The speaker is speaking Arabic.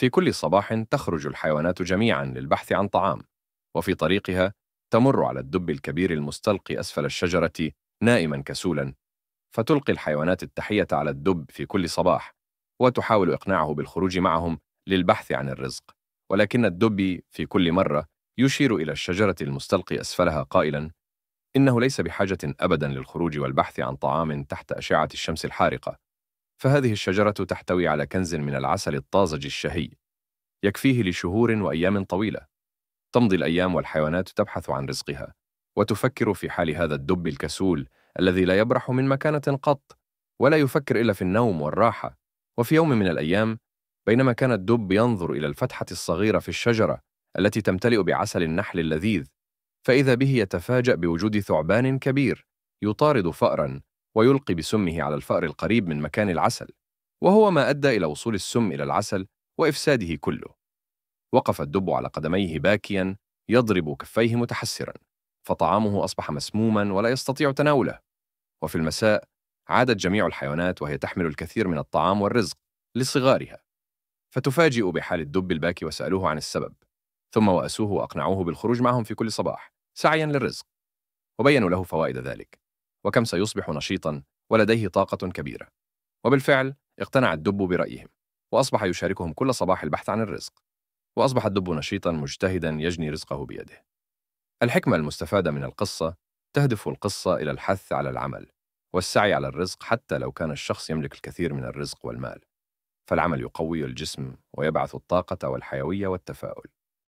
في كل صباح تخرج الحيوانات جميعا للبحث عن طعام وفي طريقها تمر على الدب الكبير المستلقي أسفل الشجرة نائما كسولا فتلقي الحيوانات التحية على الدب في كل صباح وتحاول إقناعه بالخروج معهم للبحث عن الرزق ولكن الدب في كل مرة يشير إلى الشجرة المستلقي أسفلها قائلا إنه ليس بحاجة أبدا للخروج والبحث عن طعام تحت أشعة الشمس الحارقة فهذه الشجرة تحتوي على كنز من العسل الطازج الشهي يكفيه لشهور وأيام طويلة تمضي الأيام والحيوانات تبحث عن رزقها وتفكر في حال هذا الدب الكسول الذي لا يبرح من مكانة قط ولا يفكر إلا في النوم والراحة وفي يوم من الأيام بينما كان الدب ينظر إلى الفتحة الصغيرة في الشجرة التي تمتلئ بعسل النحل اللذيذ فإذا به يتفاجأ بوجود ثعبان كبير يطارد فأرا ويلقي بسمه على الفأر القريب من مكان العسل وهو ما أدى إلى وصول السم إلى العسل وإفساده كله وقف الدب على قدميه باكيا يضرب كفيه متحسرا فطعامه أصبح مسموما ولا يستطيع تناوله وفي المساء عادت جميع الحيوانات وهي تحمل الكثير من الطعام والرزق لصغارها فتفاجئ بحال الدب الباكي وسألوه عن السبب ثم وأسوه وأقنعوه بالخروج معهم في كل صباح سعيا للرزق وبينوا له فوائد ذلك وكم سيصبح نشيطا ولديه طاقة كبيرة وبالفعل اقتنع الدب برأيهم وأصبح يشاركهم كل صباح البحث عن الرزق وأصبح الدب نشيطا مجتهدا يجني رزقه بيده الحكمة المستفادة من القصة تهدف القصة إلى الحث على العمل والسعي على الرزق حتى لو كان الشخص يملك الكثير من الرزق والمال فالعمل يقوي الجسم ويبعث الطاقة والحيوية والتفاؤل